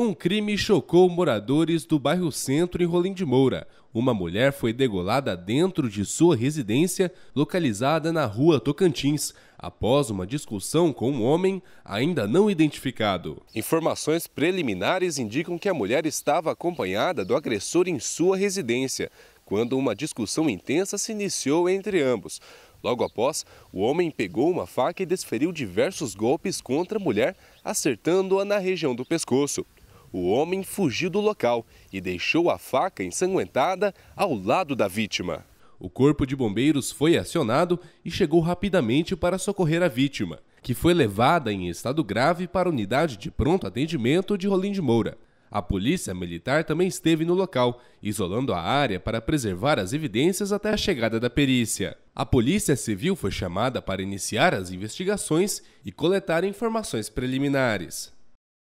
Um crime chocou moradores do bairro Centro em Rolim de Moura. Uma mulher foi degolada dentro de sua residência, localizada na rua Tocantins, após uma discussão com um homem ainda não identificado. Informações preliminares indicam que a mulher estava acompanhada do agressor em sua residência, quando uma discussão intensa se iniciou entre ambos. Logo após, o homem pegou uma faca e desferiu diversos golpes contra a mulher, acertando-a na região do pescoço o homem fugiu do local e deixou a faca ensanguentada ao lado da vítima. O corpo de bombeiros foi acionado e chegou rapidamente para socorrer a vítima, que foi levada em estado grave para a unidade de pronto atendimento de Rolim de Moura. A polícia militar também esteve no local, isolando a área para preservar as evidências até a chegada da perícia. A polícia civil foi chamada para iniciar as investigações e coletar informações preliminares.